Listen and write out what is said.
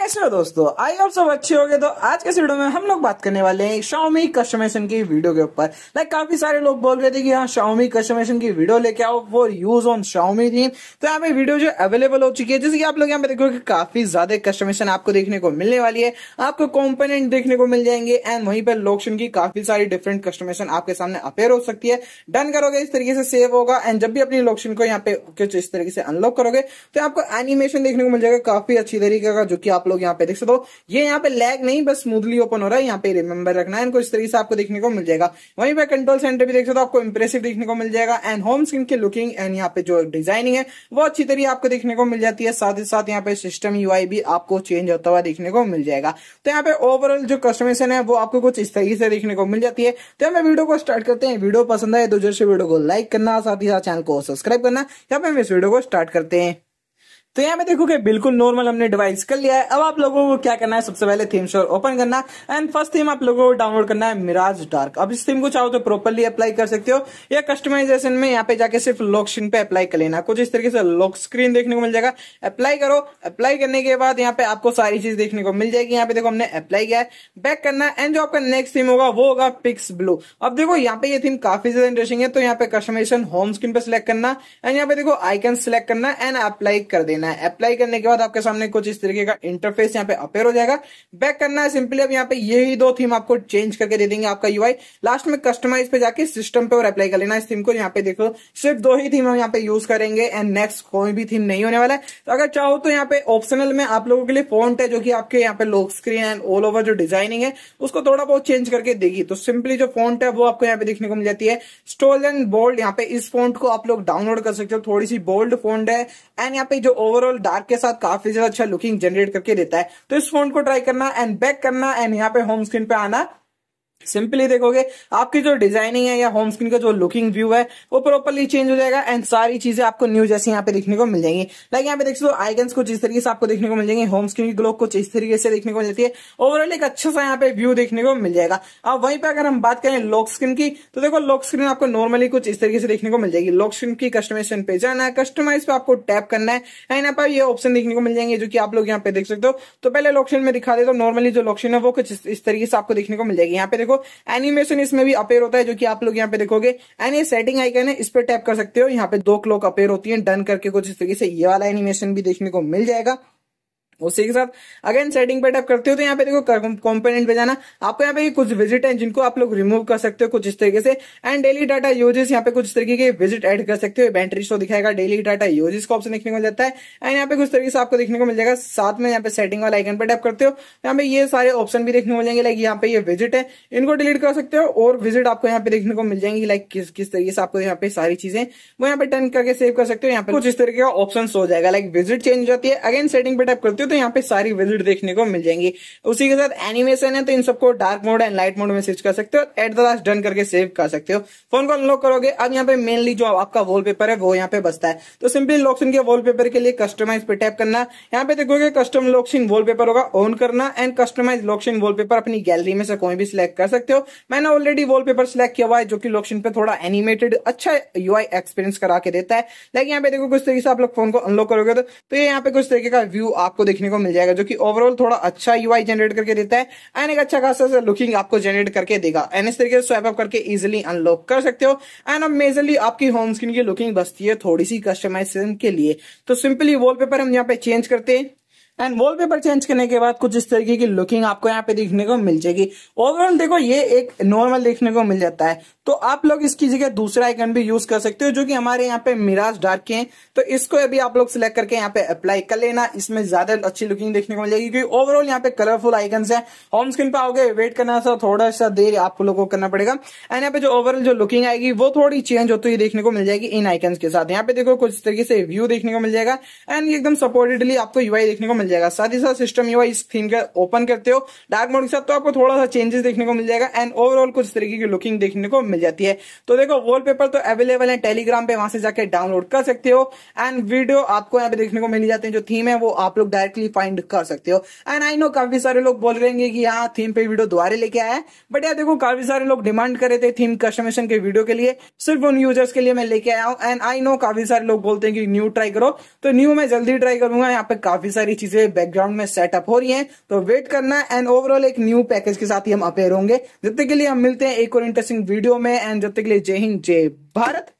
कैसे हो दोस्तों आई आप सब अच्छे हो गए तो आज के वीडियो में हम लोग बात करने वाले हैं शाओमी कस्टमाइजेशन की वीडियो के ऊपर लाइक काफी सारे लोग बोल रहे थे कि हाँ शाओमी कस्टमाइजेशन की वीडियो लेके आओ for use on Xiaomi theme तो यहाँ पे वीडियो जो अवेलेबल हो चुकी है जैसे कि आप लोग यहाँ पे देखोगे काफी ज्यादा कस्टमेशन आपको देखने को मिलने वाली है आपको कॉम्पोनेंट देखने को मिल जाएंगे एंड वहीं पर लोक्शन की काफी सारी डिफरेंट कस्टमेशन आपके सामने अपेयर हो सकती है डन करोगे इस तरीके से सेव होगा एंड जब भी अपनी लोक्शन को यहाँ पे कुछ इस तरीके से अनलॉक करोगे तो आपको एनिमेशन देखने को मिल जाएगा काफी अच्छी तरीके का जो की आप लोग यहाँ पे देख सकते हो ये यहाँ पे लैग नहीं बस स्मूथली ओपन हो रहा है यहाँ पे रिमेंबर रखना है इनको इस तरीके से आपको देखने को मिल जाएगा वहीं पर कंट्रोल सेंटर भी देख सकते हो आपको इम्प्रेसिव देखने को मिल जाएगा एंड होम स्क्रीन की लुकिंग एंड यहाँ पे जो डिजाइनिंग है वो अच्छी तरह आपको देखने को मिल जाती है साथ ही साथ यहाँ पे सिस्टम यू भी आपको चेंज होता हुआ देखने को मिल जाएगा तो यहाँ पे ओवरऑल जो कस्टमेशन है वो आपको कुछ इस तरीके से देखने को मिल जाती है तो हमें वीडियो को स्टार्ट करते हैं वीडियो पसंद आए तो जैसे वीडियो को लाइक करना साथ ही साथ चैनल को सब्सक्राइब करना यहाँ पे हम इस वीडियो को स्टार्ट करते हैं तो यहाँ पे देखोगे बिल्कुल नॉर्मल हमने डिवाइस कर लिया है अब आप लोगों को क्या करना है सबसे पहले थीम स्टोर ओपन करना एंड फर्स्ट थीम आप लोगों को डाउनलोड करना है मिराज डार्क अब इस थीम को चाहो तो प्रॉपरली अप्लाई कर सकते हो या कस्टमाइजेशन में यहाँ पे जाके सिर्फ लॉक स्क्रीन पे अप्लाई कर लेना कुछ इस तरीके से लॉक स्क्रीन देखने को मिल जाएगा अप्लाई करो अप्लाई करने के बाद यहाँ पे आपको सारी चीज देखने को मिल जाएगी यहाँ पे देखो हमने अप्लाई किया है बैक करना एंड जो आपका नेक्स्ट थीम होगा वो होगा पिक्स ब्लू अब देखो यहाँ पे ये थीम काफी ज्यादा इंटरेस्टिंग है तो यहाँ पे कस्टमाइजेशन होम स्क्रीन पे सिलेक्ट करना एंड यहाँ पे देखो आइकन सिलेक्ट करना एंड अप्लाई कर देना लेना है अप्लाई करने के बाद आपके सामने कुछ इस तरीके का इंटरफेस यहाँ पे अपेयर हो जाएगा बैक करना है सिंपली अब यहाँ पे यही दो थीम आपको चेंज करके दे देंगे आपका यूआई लास्ट में कस्टमाइज पे जाके सिस्टम पे और अप्लाई कर लेना इस थीम को यहाँ पे देखो सिर्फ दो ही थीम हम यहाँ पे यूज करेंगे एंड नेक्स्ट कोई भी थीम नहीं होने वाला है तो अगर चाहो तो यहाँ पे ऑप्शनल में आप लोगों के लिए फॉन्ट है जो की आपके यहाँ पे lock screen and all over जो डिजाइनिंग है उसको थोड़ा बहुत चेंज करके देगी तो सिंपली जो फॉन्ट है वो आपको यहाँ पे देखने को मिल जाती है स्टोल एंड बोल्ड यहाँ पे इस फोन को आप लोग डाउनलोड कर सकते हो थोड़ी सी बोल्ड फोन है एंड यहाँ पे जो ओवरऑल डार्क के साथ काफी ज्यादा अच्छा लुकिंग जनरेट करके देता है तो इस फोन को ट्राई करना एंड बैक करना एंड यहाँ पे होम स्क्रीन पे आना सिंपली देखोगे आपकी जो डिजाइनिंग है या होम स्क्रीन का जो लुकिंग व्यू है वो प्रॉपरली चेंज हो जाएगा एंड सारी चीजें आपको न्यू जैसी यहाँ पे देखने को मिल जाएंगी लाइक यहाँ पे देख सकते हो आइकन्स कुछ इस तरीके से आपको देखने को मिल जाएंगे होम स्क्रीन की ग्लो कुछ इस तरीके से देखने को मिलती है ओवरऑल एक अच्छा सा यहाँ पे व्यू देखने को मिल जाएगा अब वहीं पर अगर हम बात करें लॉक स्क्रीन की तो देखो लॉक स्क्रीन आपको नॉर्मली कुछ इस तरीके से देखने को मिल जाएगी लॉक स्क्रीन की कस्टमाइजेशन पे जाना है कस्टमाइज पे आपको टैप करना है एंड यहाँ पर ये ऑप्शन देखने को मिल जाएंगे जो की आप लोग यहाँ पे देख सकते हो तो पहले लॉक स्क्रीन में दिखा दे हूँ नॉर्मली जो लॉक स्क्रीन है वो कुछ इस तरीके से आपको देखने को मिल जाएगी यहाँ पे देखो एनिमेशन इसमें भी अपेयर होता है जो कि आप लोग यहाँ पे देखोगे एंड ये सेटिंग आइकन है इस पर टैप कर सकते हो यहाँ पे दो क्लॉक अपेयर होती है डन करके कुछ इस तरीके से ये वाला एनिमेशन भी देखने को मिल जाएगा उसी के साथ अगेन सेटिंग पे टैप करते हो तो यहाँ पे देखो कॉम्पोनेंट पे जाना आपको यहाँ पे कुछ विजिट है जिनको आप लोग रिमूव कर सकते हो कुछ इस तरीके से एंड डेली डाटा यूजेस यहाँ पे कुछ तरीके के विजिट एड कर सकते हो बैटरी शो दिखाएगा डेली डाटा यूजेस का ऑप्शन देखने को मिल जाता है एंड यहाँ पे कुछ तरीके से आपको देखने को मिल जाएगा साथ में यहाँ पे सेटिंग वाला आइकन पर टैप करते हो यहाँ पे ये सारे ऑप्शन भी देखने को मिल जाएंगे लाइक यहाँ पे ये विजिट है इनको डिलीट कर सकते हो और विजिट आपको यहाँ पे देखने को मिल जाएंगे लाइक किस किस तरीके से आपको यहाँ पे सारी चीजें वो यहाँ पे टर्न करके सेव कर सकते हो यहाँ पे कुछ इस तरीके का ऑप्शन हो जाएगा लाइक विजिट चेंज हो जाती है अगेन सेटिंग पे टैप करते हो तो यहाँ पे सारी विजिट देखने को मिल जाएंगी उसी के साथ एनिमेशन है तो इन सबको dark mode and light mode में स्विच कर सकते हो एट द लास्ट डन करके सेव कर सकते हो फोन को अनलॉक करोगे अब यहाँ पे मेनली जो आपका वॉलपेपर है वो यहाँ पे बसता है तो सिंपली लॉक्सिन के वॉलपेपर के लिए कस्टमाइज पे टैप करना यहाँ पे देखोगे कस्टम लॉक्सिन वॉलपेपर होगा ऑन करना एंड कस्टमाइज लॉक्सिन वॉलपेपर अपनी गैलरी में से कोई भी सिलेक्ट कर सकते हो मैंने ऑलरेडी वॉलपेपर सिलेक्ट किया हुआ है जो कि लॉक्सिन पे थोड़ा एनिमेटेड अच्छा यूआई एक्सपीरियंस करा के देता है लाइक यहाँ पे देखो कुछ तरीके से आप लोग फोन को अनलॉक करोगे तो, तो ये यहाँ पे कुछ तरीके का व्यू आपको देखने देखने को मिल जाएगा जो कि ओवरऑल थोड़ा अच्छा यूआई जनरेट करके देता है एंड एक अच्छा खासा लुकिंग आपको जनरेट करके देगा एंड इस तरीके से स्वैप अप करके इजिली अनलॉक कर सकते हो एंड अब मेजरली आपकी होम स्क्रीन की लुकिंग बसती है थोड़ी सी कस्टमाइजेशन के लिए तो सिंपली वॉलपेपर हम यहाँ पे चेंज करते हैं एंड वॉलपेपर चेंज करने के बाद कुछ इस तरीके की लुकिंग आपको यहाँ पे देखने को मिल जाएगी ओवरऑल देखो ये एक नॉर्मल देखने को मिल जाता है तो आप लोग इसकी जगह दूसरा आइकन भी यूज कर सकते हो जो कि हमारे यहाँ पे मिराज डार्क के हैं तो इसको अभी आप लोग सिलेक्ट करके यहाँ पे अप्लाई कर लेना इसमें ज्यादा अच्छी लुकिंग देखने को मिल जाएगी क्योंकि ओवरऑल यहाँ पे कलरफुल आइकन है होम स्क्रीन पे आओगे वेट करना सा थोड़ा सा देर आप लोग को करना पड़ेगा एंड यहाँ पे जो ओवरऑल जो लुकिंग आएगी वो थोड़ी चेंज होती हुई देखने को मिल जाएगी इन आइकन के साथ यहाँ पे देखो कुछ तरीके से व्यू देखने को मिल जाएगा एंड एकदम सपोर्टेडली आपको यूआई देखने को मिल जाएगा साथ ही साथ सिस्टम यूआई स्क्रीन का ओपन करते हो डार्क मोड के साथ तो आपको थोड़ा सा चेंजेस देखने को मिल जाएगा एंड ओवरऑल कुछ तरीके की लुकिंग देखने को मिल जाती है तो देखो वॉलपेपर तो अवेलेबल है टेलीग्राम पे वहां से जाकर डाउनलोड कर सकते हो एंड वीडियो आपको यहाँ पे देखने को मिल जाते हैं जो थीम है वो आप लोग डायरेक्टली फाइंड कर सकते हो एंड आई नो काफी सारे लोग बोल रहे हैं कि यहाँ थीम पे वीडियो दोबारा लेके आया है बट यार देखो काफी सारे लोग डिमांड करे थे थीम कस्टमेशन के वीडियो के लिए सिर्फ उन यूजर्स के लिए मैं लेके आया हूँ एंड आई नो काफी सारे लोग बोलते हैं कि न्यू ट्राई करो तो न्यू मैं जल्दी ट्राई करूंगा यहाँ पे काफी सारी चीजें जो बैकग्राउंड में सेटअप हो रही है तो वेट करना एंड ओवरऑल एक न्यू पैकेज के साथ ही हम अपेयर होंगे जितने के लिए हम मिलते हैं एक और इंटरेस्टिंग वीडियो में एंड जितने के लिए जय हिंद जय भारत